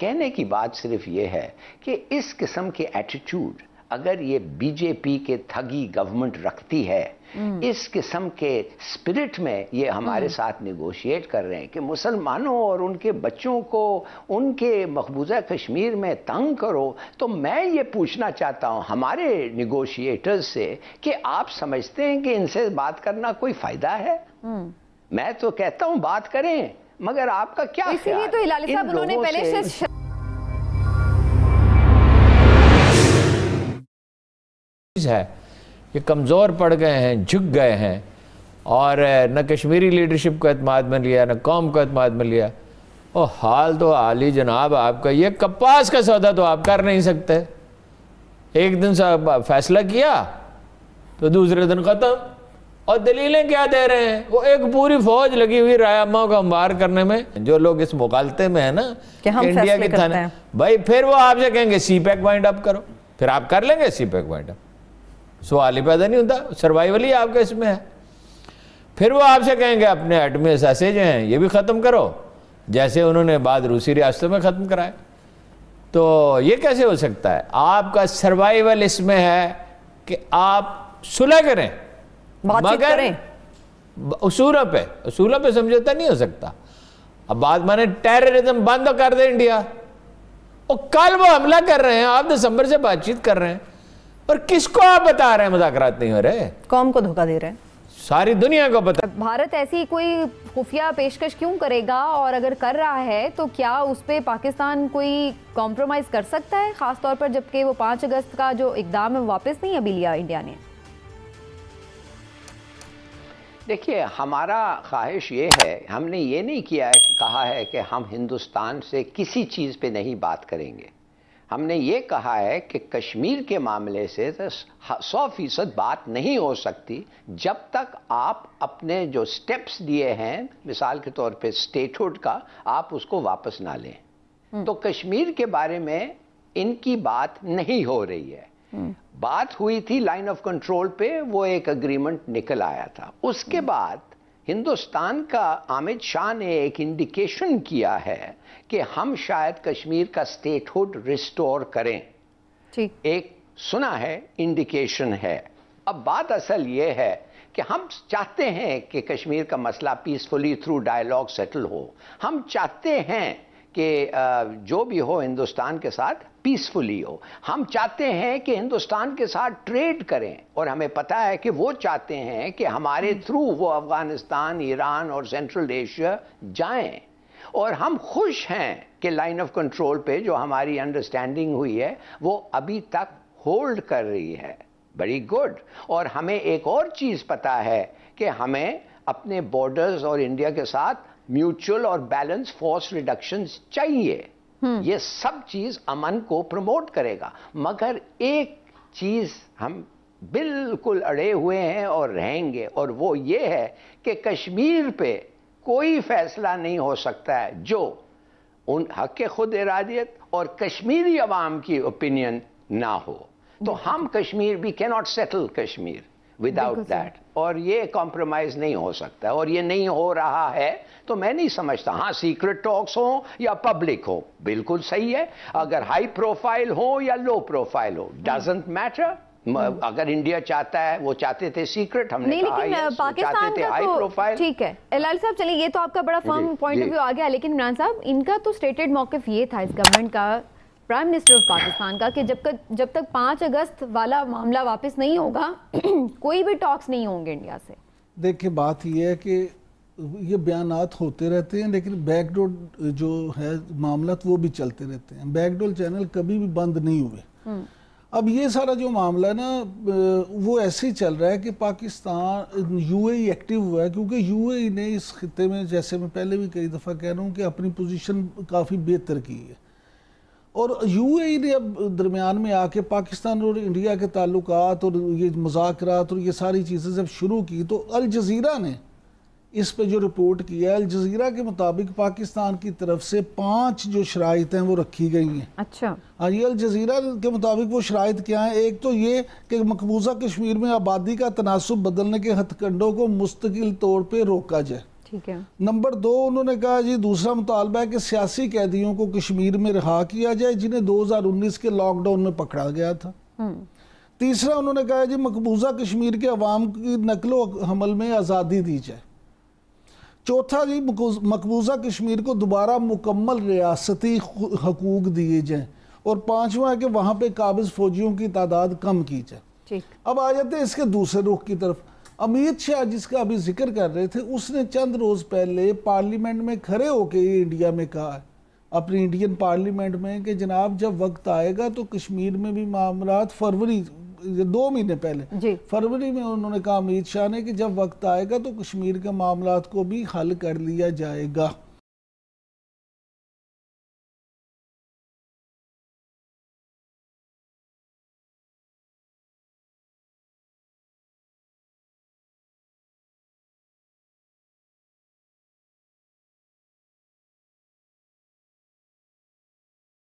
कहने की बात सिर्फ ये है कि इस किस्म के एटीट्यूड अगर ये बीजेपी के थगी गवर्नमेंट रखती है हम्म। इस किस्म के स्पिरिट में ये हमारे हम्म। साथ निगोशिएट कर रहे हैं कि मुसलमानों और उनके बच्चों को उनके मकबूजा कश्मीर में तंग करो तो मैं ये पूछना चाहता हूँ हमारे निगोशिएटर्स से कि आप समझते हैं कि इनसे बात करना कोई फ़ायदा है हम्म। मैं तो कहता हूँ बात करें मगर आपका क्या इसीलिए तो हिलाली साहब उन्होंने पहले से है ये कमज़ोर पड़ गए हैं झुक गए हैं और न कश्मीरी लीडरशिप को अतमाद में लिया न कौम को अतमाद में लिया ओ हाल तो आली जनाब आपका ये कपास का सौदा तो आप कर नहीं सकते एक दिन फैसला किया तो दूसरे दिन ख़त्म और दलीलें क्या दे रहे हैं वो एक पूरी फौज लगी हुई रायामा को अंबार करने में जो लोग इस मुकालते में है ना कि हम इंडिया के थाने भाई फिर वो आपसे कहेंगे सी पैक वाइंड अप करो फिर आप कर लेंगे सी पैक वाइंड अप सवाल ही पैदा नहीं होता सर्वाइवल ही आपका इसमें है फिर वो आपसे कहेंगे अपने एटमी असासे जो हैं ये भी ख़त्म करो जैसे उन्होंने बाद रूसी रियासतों में ख़त्म कराए तो ये कैसे हो सकता है आपका सर्वाइवल इसमें है कि आप सुलह करें करें उसूलों पे उसूलों पे समझौता नहीं हो सकता अब बात माने टेररिज्म बंद कर दे इंडिया और कल वो हमला कर रहे हैं आप दिसंबर से बातचीत कर रहे हैं पर किसको आप बता रहे हैं मुजाकरात नहीं हो रहे कौम को धोखा दे रहे हैं सारी दुनिया को पता भारत ऐसी कोई खुफिया पेशकश क्यों करेगा और अगर कर रहा है तो क्या उस पर पाकिस्तान कोई कॉम्प्रोमाइज़ कर सकता है ख़ासतौर पर जबकि वो पांच अगस्त का जो इकदाम है वापस नहीं अभी लिया इंडिया ने देखिए हमारा ख्वाहिश ये है हमने ये नहीं किया है कि कहा है कि हम हिंदुस्तान से किसी चीज़ पे नहीं बात करेंगे हमने ये कहा है कि कश्मीर के मामले से तो सौ फीसद बात नहीं हो सकती जब तक आप अपने जो स्टेप्स दिए हैं मिसाल के तौर पे स्टेटहुड का आप उसको वापस ना लें हम्म। तो कश्मीर के बारे में इनकी बात नहीं हो रही है हम्म। बात हुई थी लाइन ऑफ कंट्रोल पे वो एक अग्रीमेंट निकल आया था उसके हम्म। बाद हिंदुस्तान का अमित शाह ने एक इंडिकेशन किया है कि हम शायद कश्मीर का स्टेटहुड रिस्टोर करें ठीक एक सुना है इंडिकेशन है अब बात असल ये है कि हम चाहते हैं कि कश्मीर का मसला पीसफुली थ्रू डायलॉग सेटल हो हम चाहते हैं कि जो भी हो हिंदुस्तान के साथ पीसफुली हो हम चाहते हैं कि हिंदुस्तान के साथ ट्रेड करें और हमें पता है कि वो चाहते हैं कि हमारे थ्रू हम्म। वो अफगानिस्तान ईरान और सेंट्रल एशिया जाएं और हम खुश हैं कि लाइन ऑफ कंट्रोल पे जो हमारी अंडरस्टैंडिंग हुई है वो अभी तक होल्ड कर रही है वेरी गुड और हमें एक और चीज़ पता है कि हमें अपने बॉर्डर्स और इंडिया के साथ म्यूचुअल और बैलेंस फोर्स रिडक्शन चाहिए हम्म। ये सब चीज अमन को प्रमोट करेगा मगर एक चीज हम बिल्कुल अड़े हुए हैं और रहेंगे और वो ये है कि कश्मीर पे कोई फैसला नहीं हो सकता है जो उन हक खुद इरादियत और कश्मीरी आवाम की ओपिनियन ना हो तो हम Kashmir we cannot settle Kashmir without that और ये कॉम्प्रोमाइज नहीं हो सकता और ये नहीं हो रहा है तो मैं नहीं समझता हाँ सीक्रेट टॉक्स हो या पब्लिक हो बिल्कुल सही है अगर हाई प्रोफाइल हो या लो प्रोफाइल हो डजेंट मैटर अगर इंडिया चाहता है वो चाहते थे सीक्रेट हमने नहीं, लेकिन पाकिस्तान का तो प्रोफाइल ठीक है एलाल साहब चलिए ये तो आपका बड़ा फर्म पॉइंट ऑफ व्यू आ गया लेकिन इमरान साहब इनका तो स्टेटेड मौकफ ये था इस गवर्नमेंट का प्राइम मिनिस्टर ऑफ पाकिस्तान का कि जब तक जब तक पाँच अगस्त वाला मामला वापस नहीं होगा कोई भी टॉक्स नहीं होंगे इंडिया से देखिए बात यह है कि ये बयान होते रहते हैं लेकिन बैकडोर जो है मामला वो भी चलते रहते हैं बैकडोर चैनल कभी भी बंद नहीं हुए हम्म। अब ये सारा जो मामला है ना वो ऐसे ही चल रहा है कि पाकिस्तान यूएई एक्टिव e हुआ है क्योंकि यूएई e ने इस खत्े में जैसे मैं पहले भी कई दफ़ा कह रहा हूँ कि अपनी पोजीशन काफ़ी बेहतर की है और यू ए e दरमियान में आके पाकिस्तान और इंडिया के ताल्लुक और ये मुजाकर और ये सारी चीज़ें जब शुरू की तो अलजीरा ने इस पर जो रिपोर्ट किया अलजीरा के मुताबिक पाकिस्तान की तरफ से पाँच जो शराइत हैं वो रखी गई हैं अच्छा हाँ ये अलजीरा के मुताबिक वो शराइत क्या है एक तो ये कि मकबूजा कश्मीर में आबादी का तनासब बदलने के हथकंडों को मुस्तकिल तौर पर रोका जाए नंबर दो उन्होंने कहा जी दूसरा मुतालबा है कि सियासी कैदियों को कश्मीर में रिहा किया जाए जिन्हें 2019 के लॉकडाउन में पकड़ा गया था हम्म। तीसरा उन्होंने कहा जी मकबूजा कश्मीर के अवाम की नकलो हमल में आज़ादी दी जाए चौथा जी मकबूजा कश्मीर को दोबारा मुकम्मल रियासती हकूक दिए जाएँ और पाँचवा है कि वहाँ पर काबिज फौजियों की तादाद कम की जाए अब आ जाते हैं इसके दूसरे रुख की तरफ अमित शाह जिसका अभी जिक्र कर रहे थे उसने चंद रोज़ पहले पार्लियामेंट में खड़े होके इंडिया में कहा है अपनी इंडियन पार्लियामेंट में कि जनाब जब वक्त आएगा तो कश्मीर में भी मामला फरवरी दो महीने पहले फरवरी में उन्होंने कहा अमित शाह ने कि जब वक्त आएगा तो कश्मीर के मामला को भी हल कर लिया जाएगा